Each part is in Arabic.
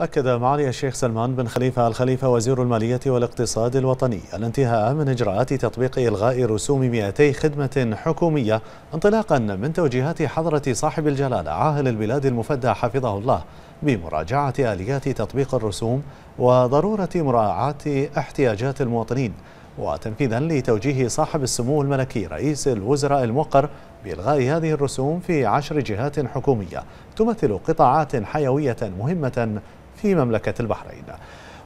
أكد معالي الشيخ سلمان بن خليفة الخليفة وزير المالية والاقتصاد الوطني الانتهاء من إجراءات تطبيق إلغاء رسوم 200 خدمة حكومية انطلاقا من توجيهات حضرة صاحب الجلالة عاهل البلاد المفدى حفظه الله بمراجعة آليات تطبيق الرسوم وضرورة مراعاة احتياجات المواطنين وتنفيذا لتوجيه صاحب السمو الملكي رئيس الوزراء الموقر بإلغاء هذه الرسوم في عشر جهات حكومية تمثل قطاعات حيوية مهمة في مملكة البحرين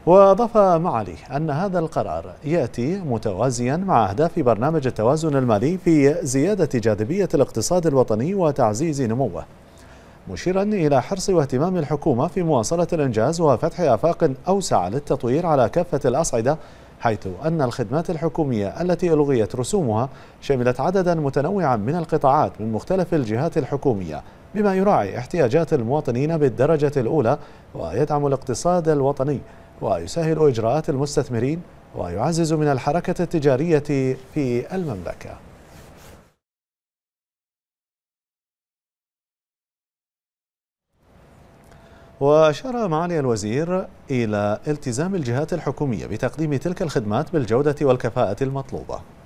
وأضاف معالي أن هذا القرار يأتي متوازيا مع أهداف برنامج التوازن المالي في زيادة جاذبية الاقتصاد الوطني وتعزيز نموه مشيرا إلى حرص واهتمام الحكومة في مواصلة الإنجاز وفتح آفاق أوسع للتطوير على كافة الأصعدة حيث أن الخدمات الحكومية التي ألغيت رسومها شملت عددا متنوعا من القطاعات من مختلف الجهات الحكومية بما يراعي احتياجات المواطنين بالدرجة الأولى ويدعم الاقتصاد الوطني ويسهل إجراءات المستثمرين ويعزز من الحركة التجارية في المملكة وأشار معالي الوزير إلى التزام الجهات الحكومية بتقديم تلك الخدمات بالجودة والكفاءة المطلوبة